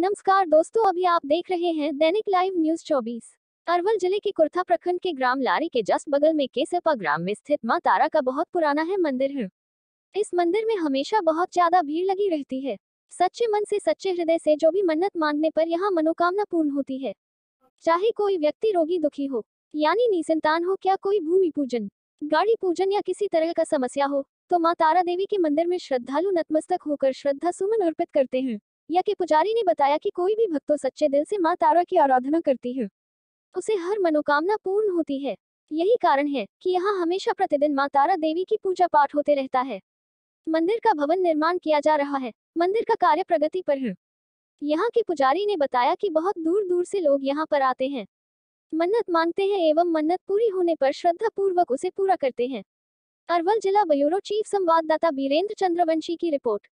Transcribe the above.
नमस्कार दोस्तों अभी आप देख रहे हैं दैनिक लाइव न्यूज 24। अरवल जिले के कुर्था प्रखंड के ग्राम लारी के जस्ट बगल में केसपा ग्राम में स्थित माँ तारा का बहुत पुराना है मंदिर है इस मंदिर में हमेशा बहुत ज्यादा भीड़ लगी रहती है सच्चे मन से सच्चे हृदय से जो भी मन्नत मांगने पर यहाँ मनोकामना पूर्ण होती है चाहे कोई व्यक्ति रोगी दुखी हो यानी निसंतान हो क्या कोई भूमि पूजन गाड़ी पूजन या किसी तरह का समस्या हो तो माँ तारा देवी के मंदिर में श्रद्धालु नतमस्तक होकर श्रद्धा सुमन अर्पित करते हैं या के पुजारी ने बताया कि कोई भी भक्तो सच्चे दिल से माँ तारा की आराधना करती है उसे हर मनोकामना पूर्ण होती है यही कारण है कि यहाँ हमेशा प्रतिदिन माँ तारा देवी की पूजा पाठ होते रहता है मंदिर का भवन निर्माण किया जा रहा है मंदिर का कार्य प्रगति पर है यहाँ के पुजारी ने बताया कि बहुत दूर दूर से लोग यहाँ पर आते हैं मन्नत मांगते हैं एवं मन्नत पूरी होने पर श्रद्धा पूर्वक उसे पूरा करते हैं अरवल जिला ब्यूरो चीफ संवाददाता बीरेंद्र चंद्रवंशी की रिपोर्ट